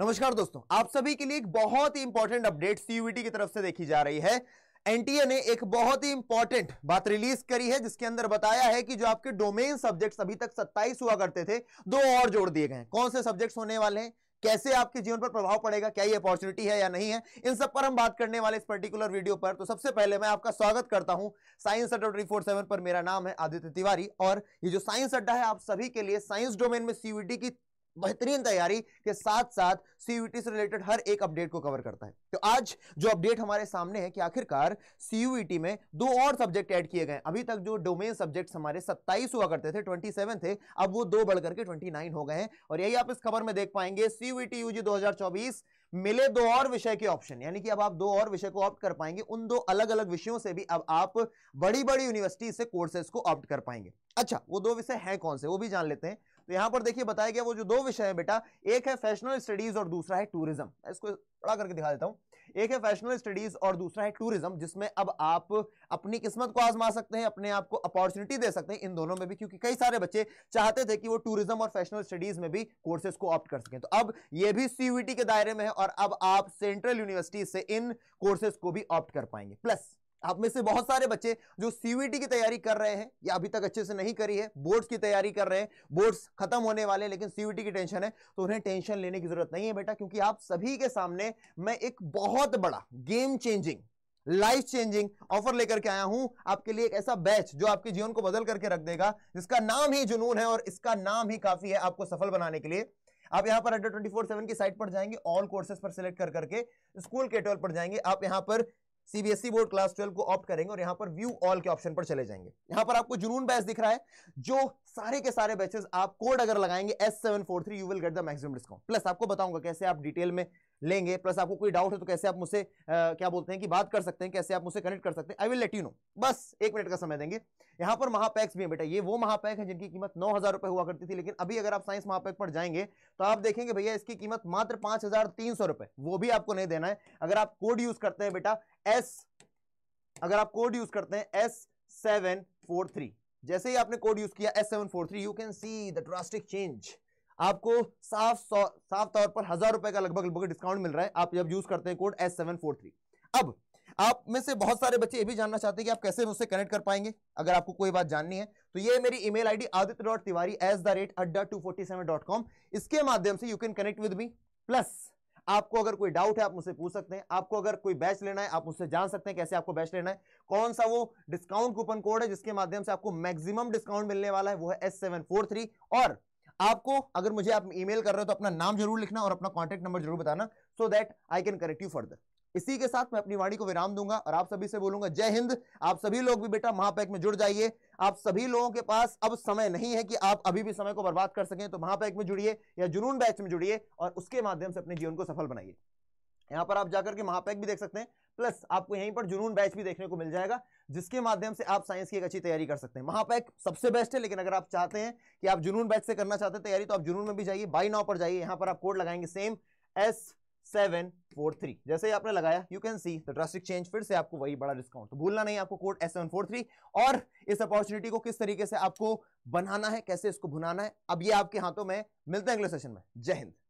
नमस्कार दोस्तों आप सभी के लिए एक बहुत ही इंपॉर्टेंट अपडेट सीयूटी की तरफ से देखी जा रही है एनटीए ने एक बहुत ही इंपॉर्टेंट बात रिलीज करी है जिसके अंदर बताया है कि जो आपके डोमेन सब्जेक्ट्स अभी तक 27 हुआ करते थे दो और जोड़ दिए गए कौन से सब्जेक्ट्स होने वाले हैं कैसे आपके जीवन पर प्रभाव पड़ेगा क्या ये अपॉर्चुनिटी है या नहीं है इन सब पर हम बात करने वाले इस पर्टिकुलर वीडियो पर तो सबसे पहले मैं आपका स्वागत करता हूं साइंस अड्डा ट्वेंटी फोर सेवन पर मेरा नाम है आदित्य तिवारी और ये जो साइंस अड्डा है आप सभी के लिए साइंस डोमेन में सीयूटी की बेहतरीन तैयारी के साथ साथ सीयूटी से रिलेटेड हर एक अपडेट को कवर करता है तो आज जो अपडेट हमारे सामने है कि आखिरकार सीयूटी में दो और सब्जेक्ट ऐड किए गए अभी तक जो डोमेन सब्जेक्ट्स हमारे 27 हुआ करते थे 27 थे अब वो दो बढ़ करके 29 हो गए हैं और यही आप इस खबर में देख पाएंगे सीयूटी यूजी दो मिले दो और विषय के ऑप्शन यानी कि अब आप दो और विषय को ऑप्ट कर पाएंगे उन दो अलग अलग विषयों से भी अब आप बड़ी बड़ी यूनिवर्सिटी से कोर्सेज को ऑप्ट कर पाएंगे अच्छा वो दो विषय हैं कौन से वो भी जान लेते हैं तो यहां पर देखिए बताया गया वो जो दो विषय है बेटा एक है फैशनल स्टडीज और दूसरा है टूरिज्म इसको पढ़ा करके दिखा देता हूं एक है फैशनल स्टडीज और दूसरा है टूरिज्म जिसमें अब आप अपनी किस्मत को आजमा सकते हैं अपने आप को अपॉर्चुनिटी दे सकते हैं इन दोनों में भी क्योंकि कई सारे बच्चे चाहते थे कि वो टूरिज्म और फैशनल स्टडीज में भी कोर्सेज को ऑप्ट कर सकें तो अब ये भी सीयूटी के दायरे में है और अब आप सेंट्रल यूनिवर्सिटी से इन कोर्सेज को भी ऑप्ट कर पाएंगे प्लस आप में से बहुत सारे बच्चे जो सीवीटी की तैयारी कर रहे हैं या अभी तक अच्छे से नहीं करी है बोर्ड्स की तैयारी कर रहे हैं बोर्ड्स खत्म होने वाले हैं लेकिन सीवीटी की टेंशन है तो उन्हें टेंशन लेने की जरूरत नहीं है बेटा क्योंकि आप सभी के सामने मैं एक बहुत बड़ा game changing life changing offer लेकर के आया हूं आपके लिए एक ऐसा बैच जो आपके जीवन को बदल करके रख देगा जिसका नाम ही जुनून है और इसका नाम ही काफी है आपको सफल बनाने के लिए आप यहां पर अड्डा ट्वेंटी की साइट पर जाएंगे ऑल कोर्सेज पर सिलेक्ट कर करके स्कूल के ट्वेल्व पर जाएंगे आप यहां पर सीबीएसई बोर्ड क्लास ट्वेल्व को ऑप्ट करेंगे और यहां पर व्यू ऑल के ऑप्शन पर चले जाएंगे यहां पर आपको जुनून बैच दिख रहा है जो सारे के सारे बैचेस आप कोड अगर लगाएंगे S seven four three you will get the maximum discount plus आपको बताऊंगा कैसे आप डिटेल में लेंगे प्लस आपको कोई डाउट है तो कैसे आप मुझसे क्या बोलते हैं कि बात कर सकते हैं कैसे आप मुझसे कनेक्ट कर सकते हैं I will let you know बस एक मिनट का समय देंगे यहाँ पर महापैक्स भी है बेटा ये वो महापैक है जिनकी कीमत नौ हजार रुपये हुआ करती थी लेकिन अभी अगर आप साइंस महापैक पर जाएंगे तो आप देखेंगे भैया इसकी कीमत मात्र पांच हजार तीन सौ रुपए वो भी आपको नहीं देना है अगर आप कोड यूज करते हैं बेटा एस अगर आप कोड यूज करते हैं एस सेवन फोर थ्री जैसे ही आपने कोड यूज किया S seven four three you can see the drastic change आपको साफ साफ तौर पर हजार रुपए का लगभग लगभग डिस्काउंट मिल रहा है आप जब यूज करते हैं code S seven four three अब आप में से बहुत सारे बच्चे ये भी जानना चाहते हैं कि आप कैसे मुझसे कनेक्ट कर पाएंगे अगर आपको कोई बात जाननी है तो ये मेरी email ID Aditya dot Tiwari S the rate Adda two forty seven dot com इसके माध्यम से you can connect with me plus आपको अगर कोई डाउट है आप मुझसे पूछ सकते हैं आपको अगर कोई बैच लेना है आप मुझसे जान सकते हैं कैसे आपको बैच लेना है कौन सा वो डिस्काउंट कूपन कोड है जिसके माध्यम से आपको मैक्सिमम डिस्काउंट मिलने वाला है वो है एस सेवन फोर थ्री और आपको अगर मुझे आप ईमेल कर रहे हो तो अपना नाम जरूर लिखना और अपना कॉन्टैक्ट नंबर जरूर बताना so that I can correct you further इसी के साथ मैं अपनी वाणी को विराम दूंगा और आप सभी से बोलूंगा जय हिंद आप सभी लोग भी बेटा महापैक में जुड़ जाइए आप सभी लोगों के पास अब समय नहीं है कि आप अभी भी समय को बर्बाद कर सकें तो महापैक में जुड़िए या जुनून बैच में जुड़िए और उसके माध्यम से अपने जीवन को सफल बनाइए यहाँ पर आप जाकर के महापैक भी देख सकते हैं प्लस आपको यहीं पर जुनून बैच भी देखने को मिल जाएगा जिसके माध्यम से आप साइंस की एक अच्छी तैयारी कर सकते हैं महापैक सबसे बेस्ट है लेकिन अगर आप चाहते हैं कि आप जुनून बैच से करना चाहते हैं तैयारी तो आप जुनून में भी जाइए बाई नाव पर जाइए यहाँ पर आप कोड लगाएंगे same S seven four three जैसे ही आपने लगाया you can see the drastic change फिर से आपको वही बड़ा डिस्काउंट तो भूलना नहीं आपको code S seven four three और इस अपॉर्चुनिटी को किस तरीके से आपको बनाना है कैसे इसको भुनाना है अब ये आपके हाथों में मिलते हैं अगले सेशन में जय हिंद